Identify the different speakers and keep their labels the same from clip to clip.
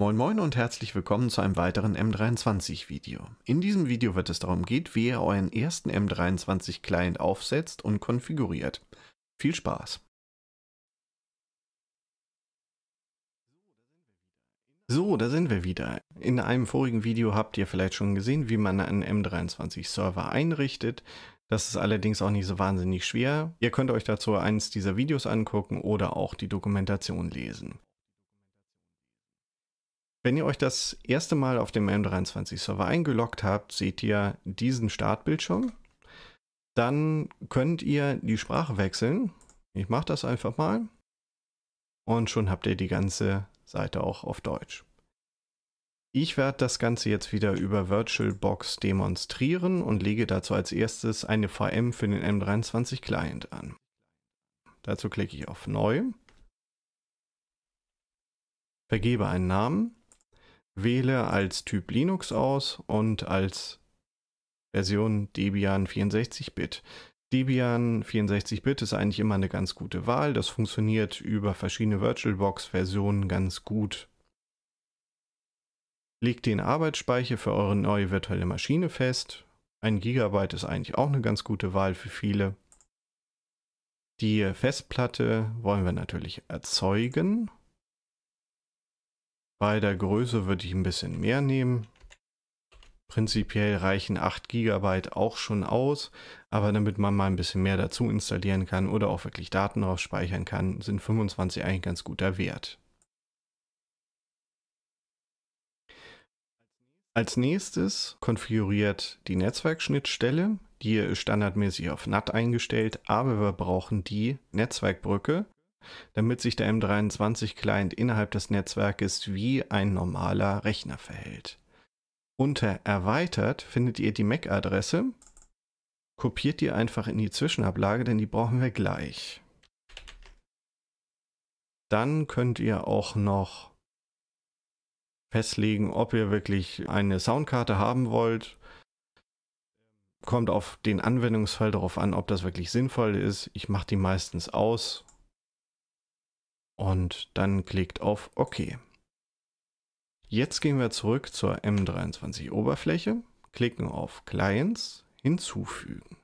Speaker 1: Moin moin und herzlich willkommen zu einem weiteren M23 Video. In diesem Video wird es darum gehen, wie ihr euren ersten M23 Client aufsetzt und konfiguriert. Viel Spaß! So, da sind wir wieder. In einem vorigen Video habt ihr vielleicht schon gesehen, wie man einen M23 Server einrichtet. Das ist allerdings auch nicht so wahnsinnig schwer. Ihr könnt euch dazu eins dieser Videos angucken oder auch die Dokumentation lesen. Wenn ihr euch das erste Mal auf dem M23-Server eingeloggt habt, seht ihr diesen Startbildschirm. Dann könnt ihr die Sprache wechseln. Ich mache das einfach mal. Und schon habt ihr die ganze Seite auch auf Deutsch. Ich werde das Ganze jetzt wieder über VirtualBox demonstrieren und lege dazu als erstes eine VM für den M23 Client an. Dazu klicke ich auf Neu, vergebe einen Namen Wähle als Typ Linux aus und als Version Debian 64-Bit. Debian 64-Bit ist eigentlich immer eine ganz gute Wahl. Das funktioniert über verschiedene VirtualBox-Versionen ganz gut. Legt den Arbeitsspeicher für eure neue virtuelle Maschine fest. Ein Gigabyte ist eigentlich auch eine ganz gute Wahl für viele. Die Festplatte wollen wir natürlich erzeugen. Bei der Größe würde ich ein bisschen mehr nehmen. Prinzipiell reichen 8 GB auch schon aus, aber damit man mal ein bisschen mehr dazu installieren kann oder auch wirklich Daten drauf speichern kann, sind 25 eigentlich ganz guter Wert. Als nächstes konfiguriert die Netzwerkschnittstelle. Die ist standardmäßig auf NAT eingestellt, aber wir brauchen die Netzwerkbrücke damit sich der M23-Client innerhalb des Netzwerkes wie ein normaler Rechner verhält. Unter Erweitert findet ihr die MAC-Adresse. Kopiert die einfach in die Zwischenablage, denn die brauchen wir gleich. Dann könnt ihr auch noch festlegen, ob ihr wirklich eine Soundkarte haben wollt. Kommt auf den Anwendungsfall darauf an, ob das wirklich sinnvoll ist. Ich mache die meistens aus, und dann klickt auf OK. Jetzt gehen wir zurück zur M23 Oberfläche, klicken auf Clients, hinzufügen.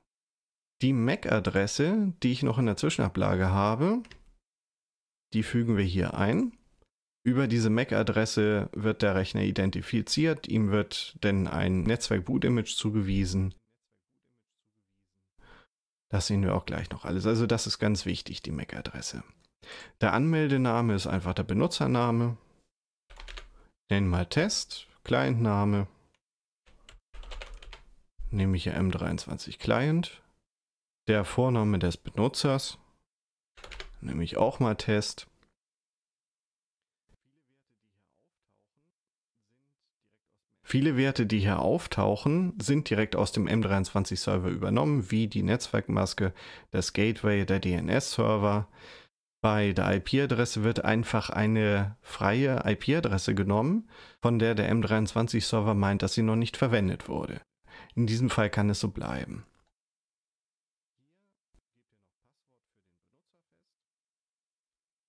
Speaker 1: Die MAC-Adresse, die ich noch in der Zwischenablage habe, die fügen wir hier ein. Über diese MAC-Adresse wird der Rechner identifiziert, ihm wird denn ein Netzwerk-Boot-Image zugewiesen. Das sehen wir auch gleich noch alles. Also das ist ganz wichtig, die MAC-Adresse. Der Anmeldename ist einfach der Benutzername. Nenn mal Test, Clientname. Nehme ich hier M23 Client. Der Vorname des Benutzers. Nehme ich auch mal Test. Viele Werte, die hier auftauchen, sind direkt aus dem M23-Server übernommen, wie die Netzwerkmaske, das Gateway, der DNS-Server. Bei der IP-Adresse wird einfach eine freie IP-Adresse genommen, von der der M23-Server meint, dass sie noch nicht verwendet wurde. In diesem Fall kann es so bleiben.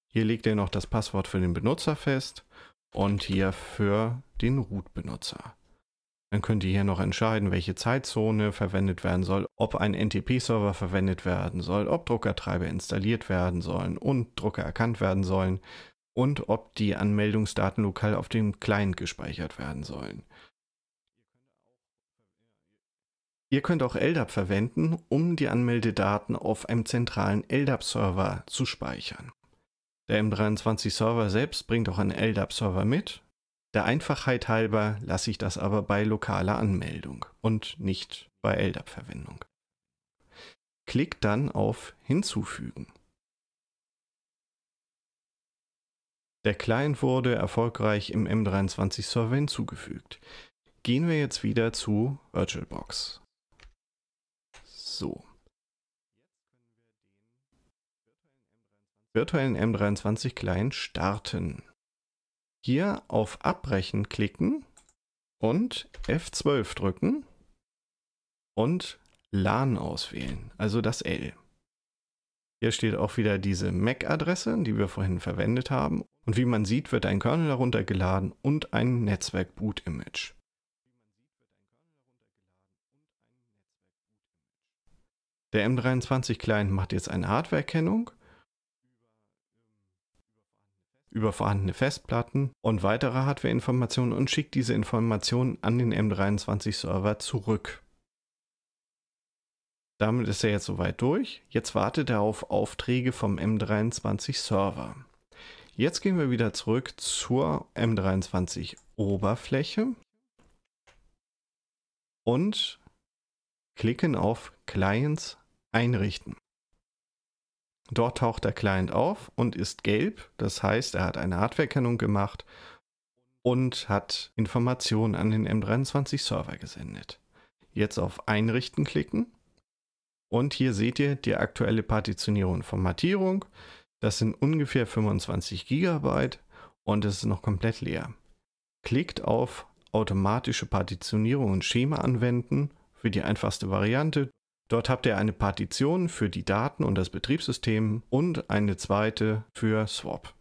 Speaker 1: Hier legt ihr noch das Passwort für den Benutzer fest und hier für den Root-Benutzer. Dann könnt ihr hier noch entscheiden, welche Zeitzone verwendet werden soll, ob ein NTP-Server verwendet werden soll, ob Druckertreiber installiert werden sollen und Drucker erkannt werden sollen und ob die Anmeldungsdaten lokal auf dem Client gespeichert werden sollen. Ihr könnt auch LDAP verwenden, um die Anmeldedaten auf einem zentralen LDAP-Server zu speichern. Der M23-Server selbst bringt auch einen LDAP-Server mit der Einfachheit halber lasse ich das aber bei lokaler Anmeldung und nicht bei LDAP-Verwendung. Klickt dann auf Hinzufügen. Der Client wurde erfolgreich im M23-Server hinzugefügt. Gehen wir jetzt wieder zu VirtualBox. So. Virtuellen M23 Client starten hier auf Abbrechen klicken und F12 drücken und LAN auswählen, also das L. Hier steht auch wieder diese MAC-Adresse, die wir vorhin verwendet haben. Und wie man sieht, wird ein Kernel darunter geladen und ein Netzwerk-Boot-Image. Der M23-Client macht jetzt eine Hardware-Erkennung über vorhandene Festplatten und weitere Hardwareinformationen und schickt diese Informationen an den M23-Server zurück. Damit ist er jetzt soweit durch. Jetzt wartet er auf Aufträge vom M23-Server. Jetzt gehen wir wieder zurück zur M23-Oberfläche und klicken auf Clients einrichten. Dort taucht der Client auf und ist gelb. Das heißt, er hat eine Hardwarekennung gemacht und hat Informationen an den M23-Server gesendet. Jetzt auf Einrichten klicken und hier seht ihr die aktuelle Partitionierung und Formatierung. Das sind ungefähr 25 GB und es ist noch komplett leer. Klickt auf automatische Partitionierung und Schema anwenden für die einfachste Variante Dort habt ihr eine Partition für die Daten und das Betriebssystem und eine zweite für Swap.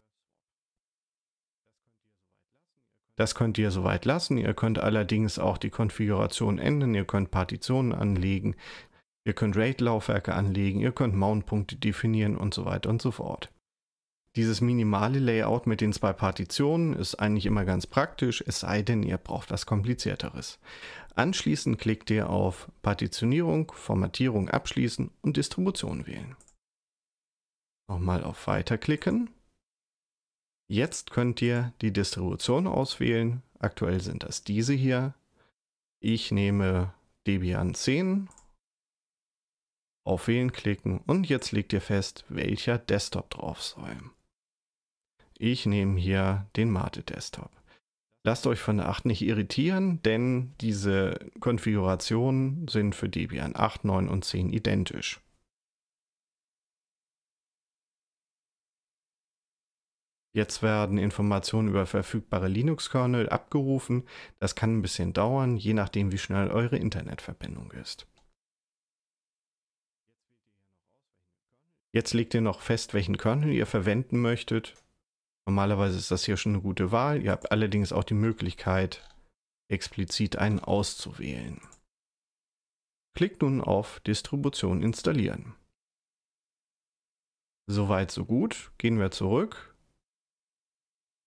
Speaker 1: Das könnt ihr soweit lassen. Ihr könnt allerdings auch die Konfiguration ändern. Ihr könnt Partitionen anlegen. Ihr könnt RAID-Laufwerke anlegen. Ihr könnt Mountpunkte definieren und so weiter und so fort. Dieses minimale Layout mit den zwei Partitionen ist eigentlich immer ganz praktisch, es sei denn, ihr braucht was komplizierteres. Anschließend klickt ihr auf Partitionierung, Formatierung abschließen und Distribution wählen. Nochmal auf Weiter klicken. Jetzt könnt ihr die Distribution auswählen. Aktuell sind das diese hier. Ich nehme Debian 10 auf Wählen klicken und jetzt legt ihr fest, welcher Desktop drauf soll. Ich nehme hier den Mate Desktop. Lasst euch von der 8 nicht irritieren, denn diese Konfigurationen sind für Debian 8, 9 und 10 identisch. Jetzt werden Informationen über verfügbare Linux-Kernel abgerufen. Das kann ein bisschen dauern, je nachdem wie schnell eure Internetverbindung ist. Jetzt legt ihr noch fest, welchen Kernel ihr verwenden möchtet. Normalerweise ist das hier schon eine gute Wahl. Ihr habt allerdings auch die Möglichkeit, explizit einen auszuwählen. Klickt nun auf Distribution installieren. Soweit, so gut. Gehen wir zurück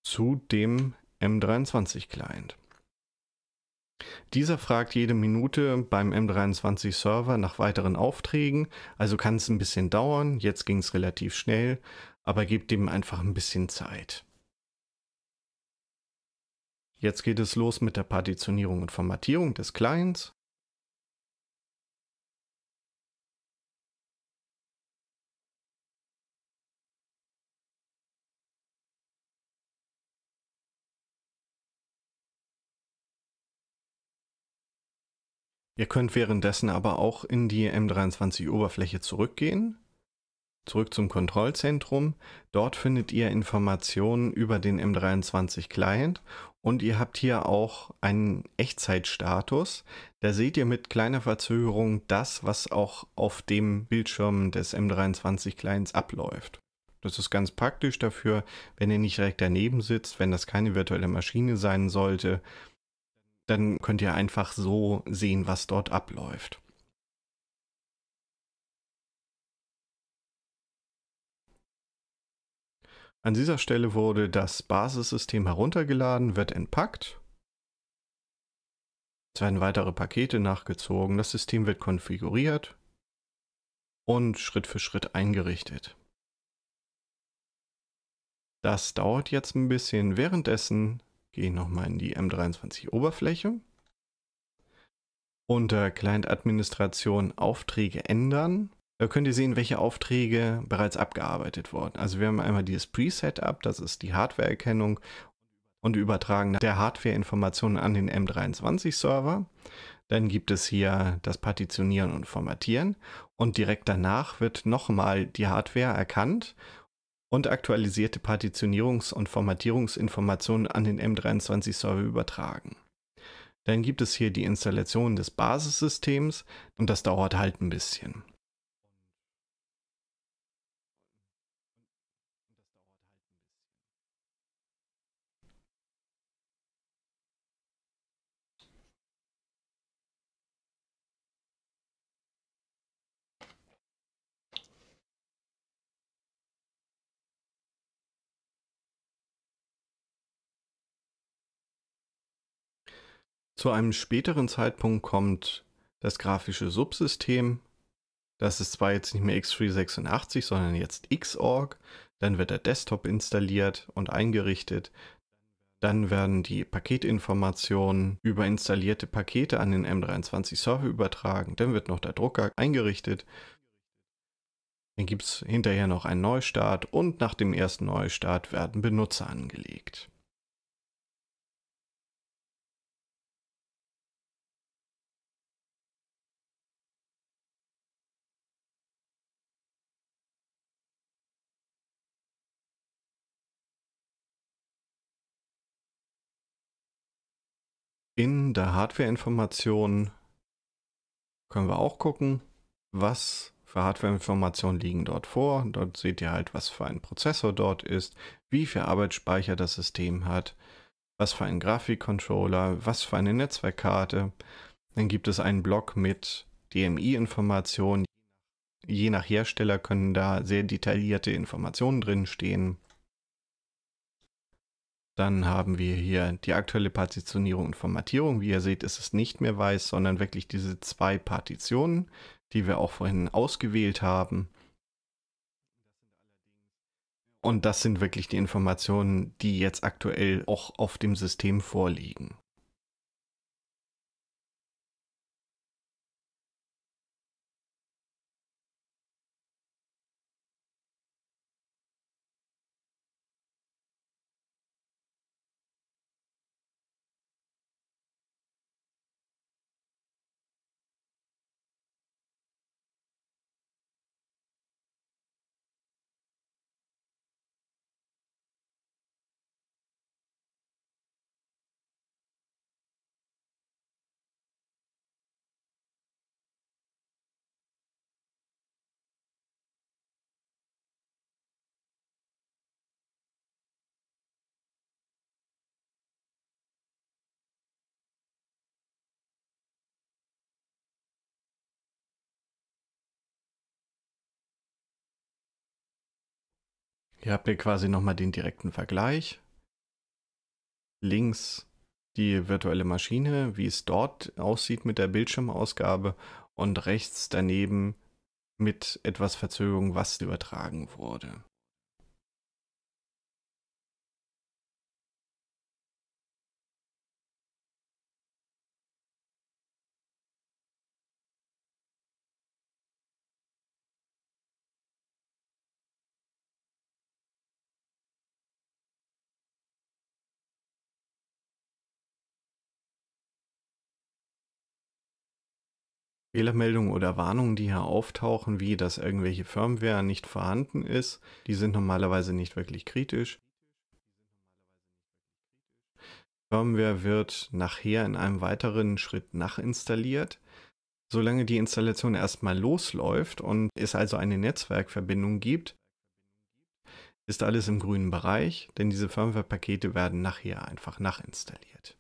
Speaker 1: zu dem M23 Client. Dieser fragt jede Minute beim M23 Server nach weiteren Aufträgen, also kann es ein bisschen dauern. Jetzt ging es relativ schnell, aber gebt ihm einfach ein bisschen Zeit. Jetzt geht es los mit der Partitionierung und Formatierung des Clients. Ihr könnt währenddessen aber auch in die M23-Oberfläche zurückgehen, Zurück zum Kontrollzentrum. Dort findet ihr Informationen über den M23 Client und ihr habt hier auch einen Echtzeitstatus. Da seht ihr mit kleiner Verzögerung das, was auch auf dem Bildschirm des M23 Clients abläuft. Das ist ganz praktisch dafür, wenn ihr nicht direkt daneben sitzt, wenn das keine virtuelle Maschine sein sollte, dann könnt ihr einfach so sehen, was dort abläuft. An dieser Stelle wurde das Basissystem heruntergeladen, wird entpackt. Es werden weitere Pakete nachgezogen, das System wird konfiguriert und Schritt für Schritt eingerichtet. Das dauert jetzt ein bisschen. Währenddessen gehe ich nochmal in die M23-Oberfläche. Unter Client-Administration Aufträge ändern da äh, könnt ihr sehen, welche Aufträge bereits abgearbeitet wurden. Also wir haben einmal dieses Pre-Setup, das ist die Hardware-Erkennung und Übertragen der Hardware-Informationen an den M23-Server. Dann gibt es hier das Partitionieren und Formatieren und direkt danach wird nochmal die Hardware erkannt und aktualisierte Partitionierungs- und Formatierungsinformationen an den M23-Server übertragen. Dann gibt es hier die Installation des Basissystems und das dauert halt ein bisschen. Zu einem späteren Zeitpunkt kommt das grafische Subsystem. Das ist zwar jetzt nicht mehr X386, sondern jetzt Xorg. Dann wird der Desktop installiert und eingerichtet. Dann werden die Paketinformationen über installierte Pakete an den M23-Server übertragen. Dann wird noch der Drucker eingerichtet. Dann gibt es hinterher noch einen Neustart und nach dem ersten Neustart werden Benutzer angelegt. In der Hardware-Information können wir auch gucken, was für Hardware-Informationen liegen dort vor. Dort seht ihr halt, was für ein Prozessor dort ist, wie viel Arbeitsspeicher das System hat, was für einen Grafikcontroller, was für eine Netzwerkkarte. Dann gibt es einen Block mit DMI-Informationen. Je nach Hersteller können da sehr detaillierte Informationen drinstehen. stehen. Dann haben wir hier die aktuelle Partitionierung und Formatierung. Wie ihr seht, ist es nicht mehr weiß, sondern wirklich diese zwei Partitionen, die wir auch vorhin ausgewählt haben. Und das sind wirklich die Informationen, die jetzt aktuell auch auf dem System vorliegen. Hier habt ihr quasi nochmal den direkten Vergleich. Links die virtuelle Maschine, wie es dort aussieht mit der Bildschirmausgabe und rechts daneben mit etwas Verzögerung, was übertragen wurde. Fehlermeldungen oder Warnungen, die hier auftauchen, wie dass irgendwelche Firmware nicht vorhanden ist, die sind normalerweise nicht wirklich kritisch. Firmware wird nachher in einem weiteren Schritt nachinstalliert. Solange die Installation erstmal losläuft und es also eine Netzwerkverbindung gibt, ist alles im grünen Bereich, denn diese Firmware-Pakete werden nachher einfach nachinstalliert.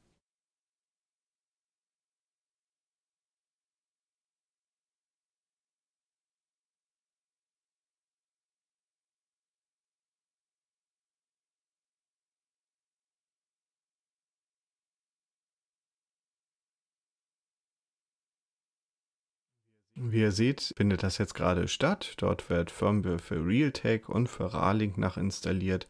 Speaker 1: Wie ihr seht, findet das jetzt gerade statt. Dort wird Firmware für Realtek und für Ralink installiert.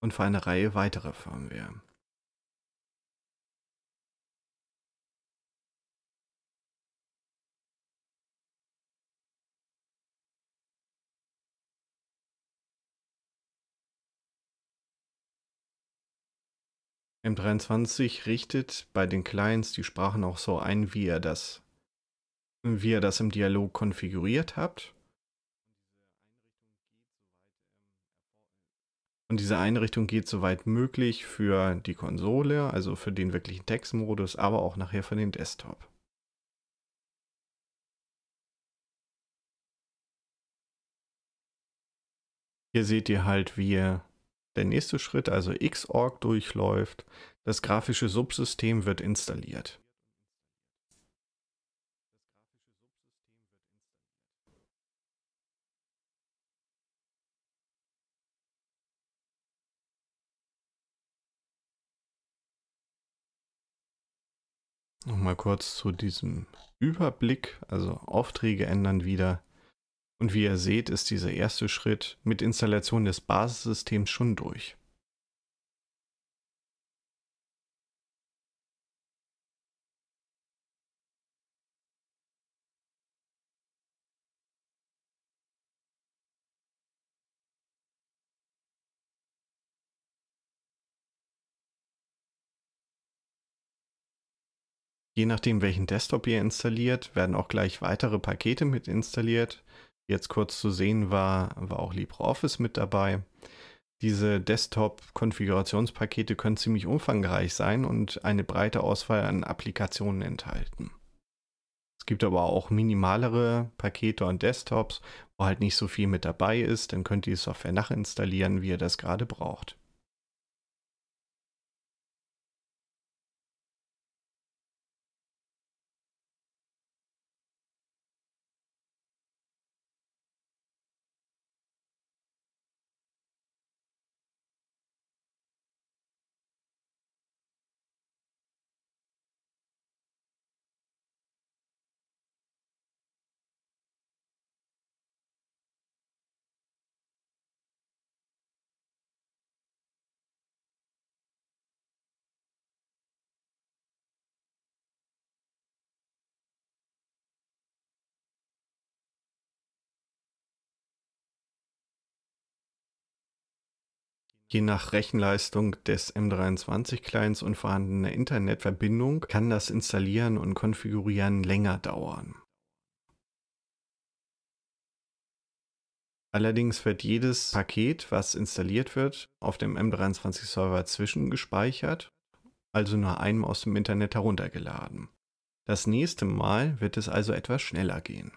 Speaker 1: Und für eine Reihe weiterer Firmware. M23 richtet bei den Clients die Sprachen auch so ein, wie ihr das, wie ihr das im Dialog konfiguriert habt. Und diese Einrichtung geht soweit möglich für die Konsole, also für den wirklichen Textmodus, aber auch nachher für den Desktop. Hier seht ihr halt, wie ihr der nächste Schritt, also xorg durchläuft, das grafische Subsystem wird installiert. Nochmal kurz zu diesem Überblick, also Aufträge ändern wieder, und wie ihr seht, ist dieser erste Schritt mit Installation des Basissystems schon durch. Je nachdem, welchen Desktop ihr installiert, werden auch gleich weitere Pakete mit installiert jetzt kurz zu sehen war, war auch LibreOffice mit dabei. Diese Desktop-Konfigurationspakete können ziemlich umfangreich sein und eine breite Auswahl an Applikationen enthalten. Es gibt aber auch minimalere Pakete und Desktops, wo halt nicht so viel mit dabei ist. Dann könnt ihr die Software nachinstallieren, wie ihr das gerade braucht. Je nach Rechenleistung des M23-Clients und vorhandener Internetverbindung kann das Installieren und Konfigurieren länger dauern. Allerdings wird jedes Paket, was installiert wird, auf dem M23-Server zwischengespeichert, also nur einem aus dem Internet heruntergeladen. Das nächste Mal wird es also etwas schneller gehen.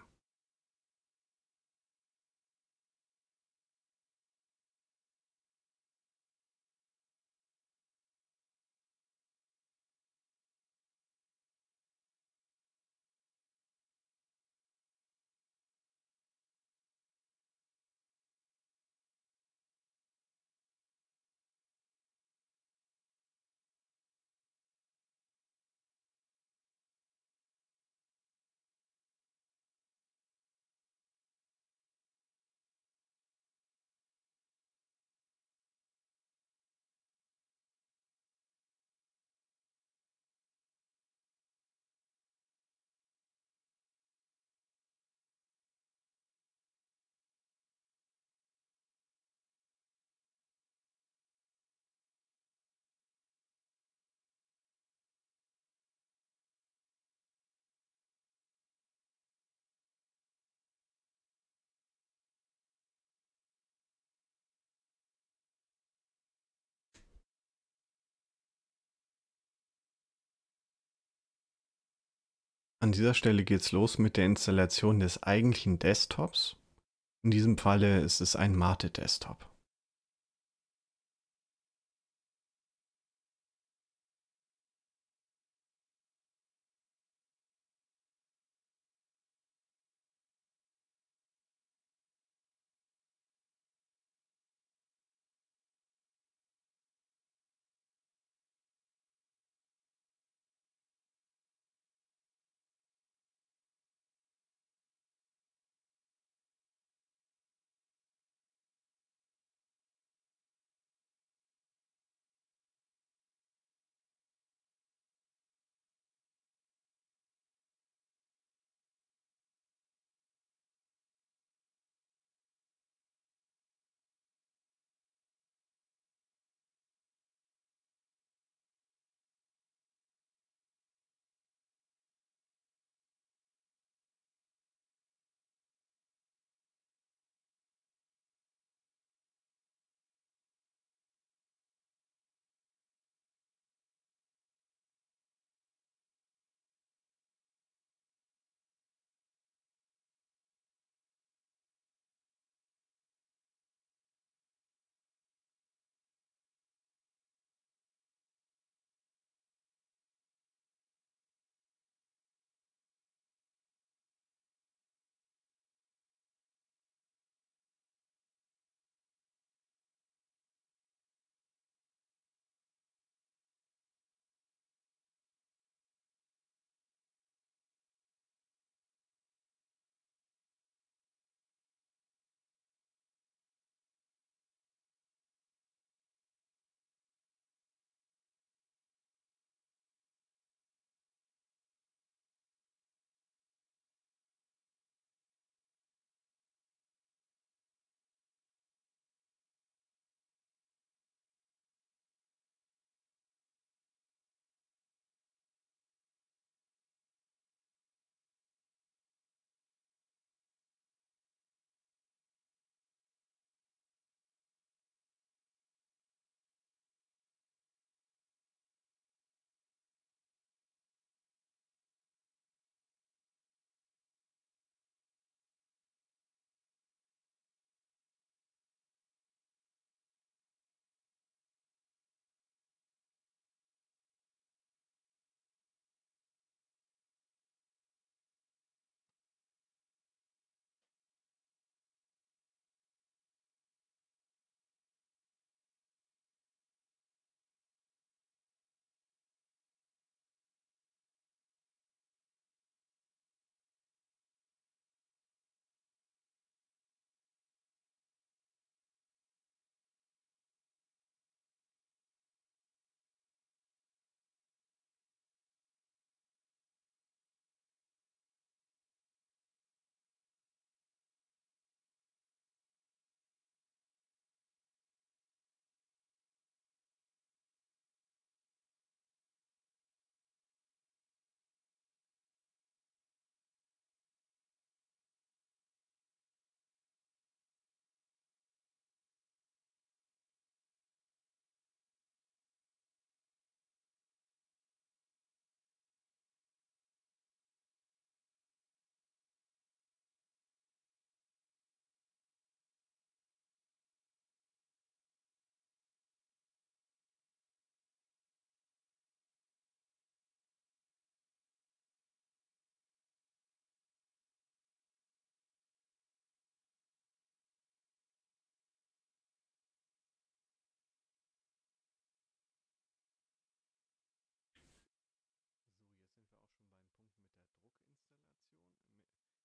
Speaker 1: An dieser Stelle geht es los mit der Installation des eigentlichen Desktops. In diesem Falle ist es ein Mate Desktop.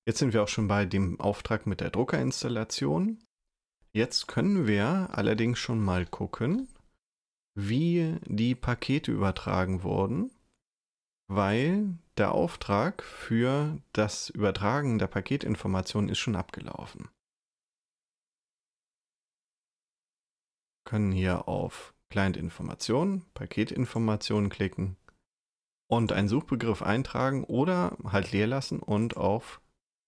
Speaker 1: Jetzt sind wir auch schon bei dem Auftrag mit der Druckerinstallation. Jetzt können wir allerdings schon mal gucken, wie die Pakete übertragen wurden, weil der Auftrag für das Übertragen der Paketinformationen ist schon abgelaufen. Wir können hier auf Client Informationen, Paketinformationen klicken und einen Suchbegriff eintragen oder halt leer lassen und auf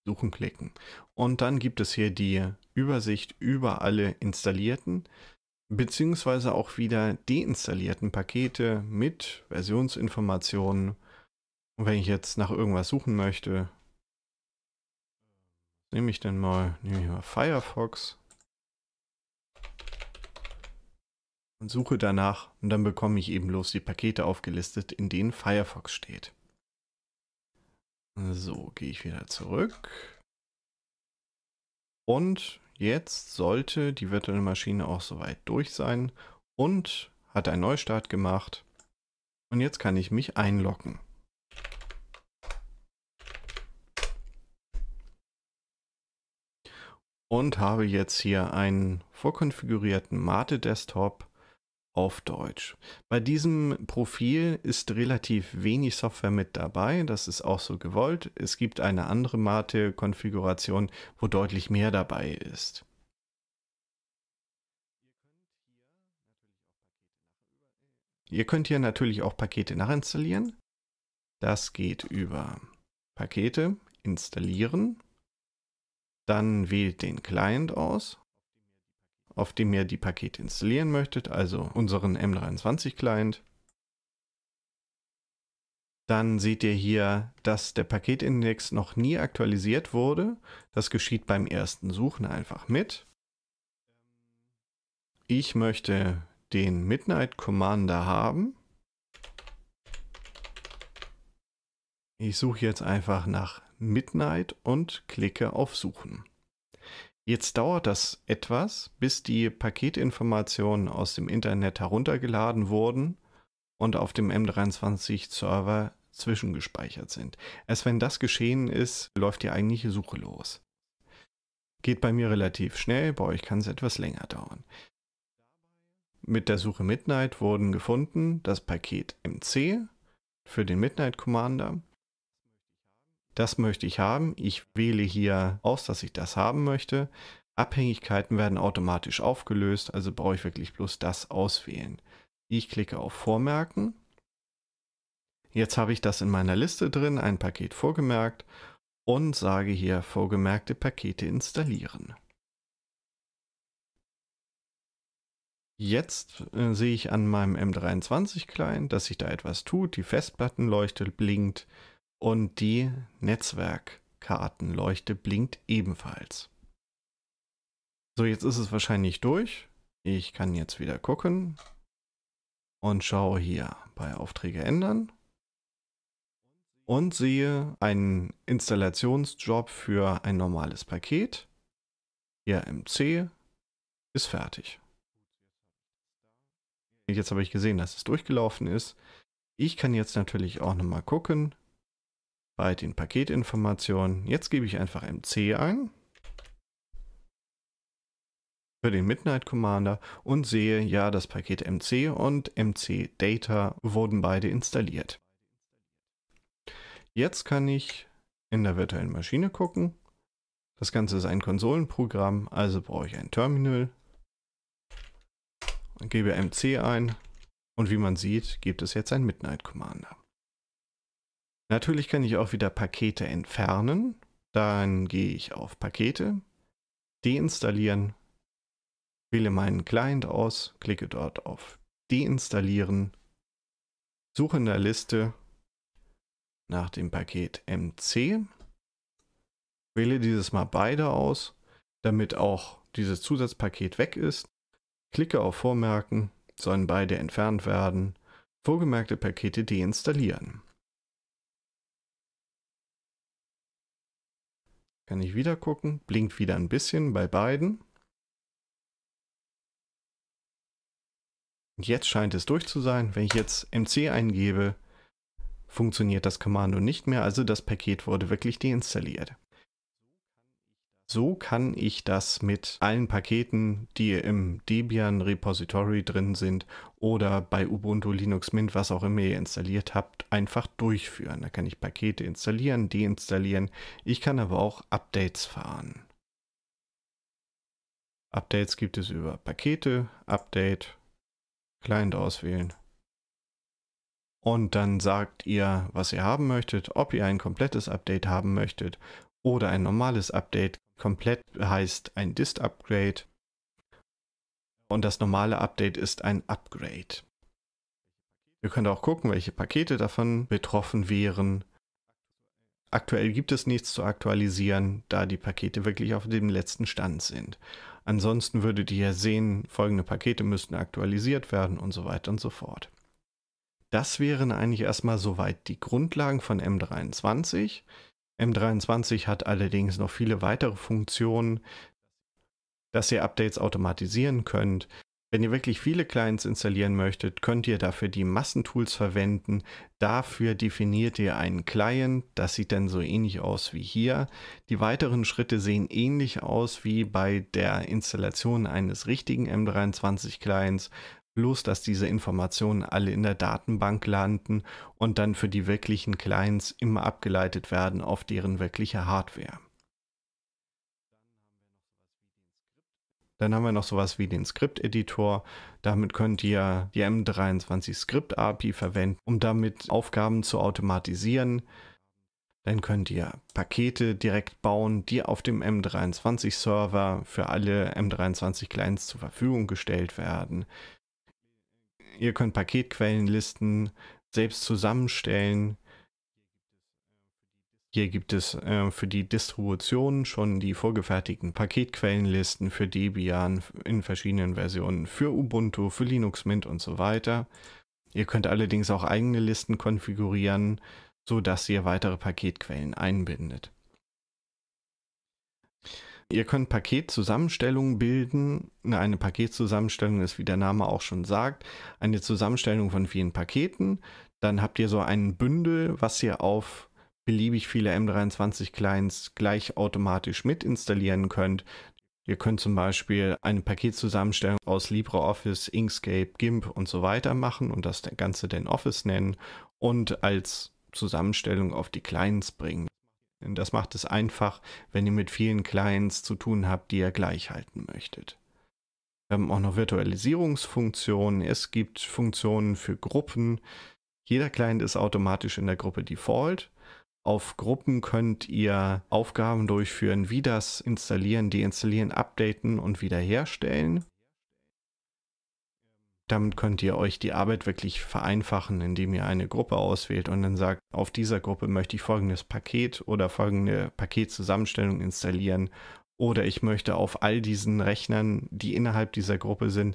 Speaker 1: Suchen klicken. Und dann gibt es hier die Übersicht über alle installierten beziehungsweise auch wieder deinstallierten Pakete mit Versionsinformationen. Und wenn ich jetzt nach irgendwas suchen möchte, nehme ich dann mal, nehme ich mal Firefox und suche danach und dann bekomme ich eben bloß die Pakete aufgelistet, in denen Firefox steht. So, gehe ich wieder zurück. Und jetzt sollte die virtuelle Maschine auch soweit durch sein und hat einen Neustart gemacht. Und jetzt kann ich mich einloggen. Und habe jetzt hier einen vorkonfigurierten Mate Desktop auf Deutsch. Bei diesem Profil ist relativ wenig Software mit dabei, das ist auch so gewollt. Es gibt eine andere Mate-Konfiguration, wo deutlich mehr dabei ist. Ihr könnt hier natürlich auch Pakete nachinstallieren. Das geht über Pakete installieren. Dann wählt den Client aus auf dem ihr die Pakete installieren möchtet, also unseren M23 Client. Dann seht ihr hier, dass der Paketindex noch nie aktualisiert wurde. Das geschieht beim ersten Suchen einfach mit. Ich möchte den Midnight Commander haben. Ich suche jetzt einfach nach Midnight und klicke auf Suchen. Jetzt dauert das etwas, bis die Paketinformationen aus dem Internet heruntergeladen wurden und auf dem M23-Server zwischengespeichert sind. Erst wenn das geschehen ist, läuft die eigentliche Suche los. Geht bei mir relativ schnell, bei euch kann es etwas länger dauern. Mit der Suche Midnight wurden gefunden das Paket MC für den Midnight Commander das möchte ich haben. Ich wähle hier aus, dass ich das haben möchte. Abhängigkeiten werden automatisch aufgelöst, also brauche ich wirklich bloß das auswählen. Ich klicke auf Vormerken. Jetzt habe ich das in meiner Liste drin, ein Paket vorgemerkt und sage hier vorgemerkte Pakete installieren. Jetzt äh, sehe ich an meinem M23-Client, dass sich da etwas tut, die Festplattenleuchte blinkt, und die Netzwerkkartenleuchte blinkt ebenfalls. So, jetzt ist es wahrscheinlich durch. Ich kann jetzt wieder gucken und schaue hier bei Aufträge ändern und sehe einen Installationsjob für ein normales Paket. Hier MC ist fertig. Jetzt habe ich gesehen, dass es durchgelaufen ist. Ich kann jetzt natürlich auch nochmal gucken, bei den Paketinformationen. Jetzt gebe ich einfach MC ein für den Midnight Commander und sehe, ja, das Paket MC und MC Data wurden beide installiert. Jetzt kann ich in der virtuellen Maschine gucken. Das Ganze ist ein Konsolenprogramm, also brauche ich ein Terminal und gebe MC ein. Und wie man sieht, gibt es jetzt ein Midnight Commander. Natürlich kann ich auch wieder Pakete entfernen. Dann gehe ich auf Pakete, deinstallieren, wähle meinen Client aus, klicke dort auf deinstallieren, suche in der Liste nach dem Paket MC, wähle dieses Mal beide aus, damit auch dieses Zusatzpaket weg ist, klicke auf Vormerken, sollen beide entfernt werden, vorgemerkte Pakete deinstallieren. Kann ich wieder gucken. Blinkt wieder ein bisschen bei beiden. Jetzt scheint es durch zu sein. Wenn ich jetzt MC eingebe, funktioniert das Kommando nicht mehr. Also das Paket wurde wirklich deinstalliert. So kann ich das mit allen Paketen, die im Debian Repository drin sind oder bei Ubuntu Linux Mint, was auch immer ihr installiert habt, einfach durchführen. Da kann ich Pakete installieren, deinstallieren. Ich kann aber auch Updates fahren. Updates gibt es über Pakete, Update, Client auswählen. Und dann sagt ihr, was ihr haben möchtet, ob ihr ein komplettes Update haben möchtet oder ein normales Update Komplett heißt ein Dist-Upgrade und das normale Update ist ein Upgrade. Ihr könnt auch gucken, welche Pakete davon betroffen wären. Aktuell gibt es nichts zu aktualisieren, da die Pakete wirklich auf dem letzten Stand sind. Ansonsten würdet ihr sehen, folgende Pakete müssten aktualisiert werden und so weiter und so fort. Das wären eigentlich erstmal soweit die Grundlagen von M23. M23 hat allerdings noch viele weitere Funktionen, dass ihr Updates automatisieren könnt. Wenn ihr wirklich viele Clients installieren möchtet, könnt ihr dafür die Massentools verwenden. Dafür definiert ihr einen Client. Das sieht dann so ähnlich aus wie hier. Die weiteren Schritte sehen ähnlich aus wie bei der Installation eines richtigen M23 Clients bloß dass diese Informationen alle in der Datenbank landen und dann für die wirklichen Clients immer abgeleitet werden auf deren wirkliche Hardware. Dann haben wir noch sowas wie den Skript-Editor. Damit könnt ihr die M23 Script API verwenden, um damit Aufgaben zu automatisieren. Dann könnt ihr Pakete direkt bauen, die auf dem M23-Server für alle M23-Clients zur Verfügung gestellt werden. Ihr könnt Paketquellenlisten selbst zusammenstellen. Hier gibt es äh, für die Distribution schon die vorgefertigten Paketquellenlisten für Debian in verschiedenen Versionen, für Ubuntu, für Linux Mint und so weiter. Ihr könnt allerdings auch eigene Listen konfigurieren, sodass ihr weitere Paketquellen einbindet. Ihr könnt Paketzusammenstellungen bilden. Eine Paketzusammenstellung ist, wie der Name auch schon sagt, eine Zusammenstellung von vielen Paketen. Dann habt ihr so ein Bündel, was ihr auf beliebig viele M23 Clients gleich automatisch mit installieren könnt. Ihr könnt zum Beispiel eine Paketzusammenstellung aus LibreOffice, Inkscape, GIMP und so weiter machen und das Ganze den Office nennen und als Zusammenstellung auf die Clients bringen. Das macht es einfach, wenn ihr mit vielen Clients zu tun habt, die ihr gleich halten möchtet. Wir haben auch noch Virtualisierungsfunktionen. Es gibt Funktionen für Gruppen. Jeder Client ist automatisch in der Gruppe Default. Auf Gruppen könnt ihr Aufgaben durchführen, wie das installieren, deinstallieren, updaten und wiederherstellen. Damit könnt ihr euch die Arbeit wirklich vereinfachen, indem ihr eine Gruppe auswählt und dann sagt, auf dieser Gruppe möchte ich folgendes Paket oder folgende Paketzusammenstellung installieren oder ich möchte auf all diesen Rechnern, die innerhalb dieser Gruppe sind,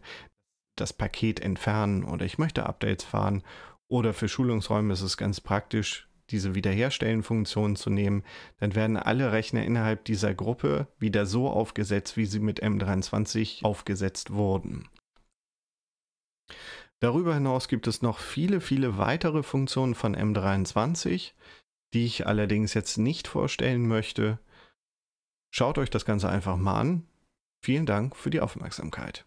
Speaker 1: das Paket entfernen oder ich möchte Updates fahren oder für Schulungsräume ist es ganz praktisch, diese Wiederherstellen-Funktion zu nehmen, dann werden alle Rechner innerhalb dieser Gruppe wieder so aufgesetzt, wie sie mit M23 aufgesetzt wurden. Darüber hinaus gibt es noch viele, viele weitere Funktionen von M23, die ich allerdings jetzt nicht vorstellen möchte. Schaut euch das Ganze einfach mal an. Vielen Dank für die Aufmerksamkeit.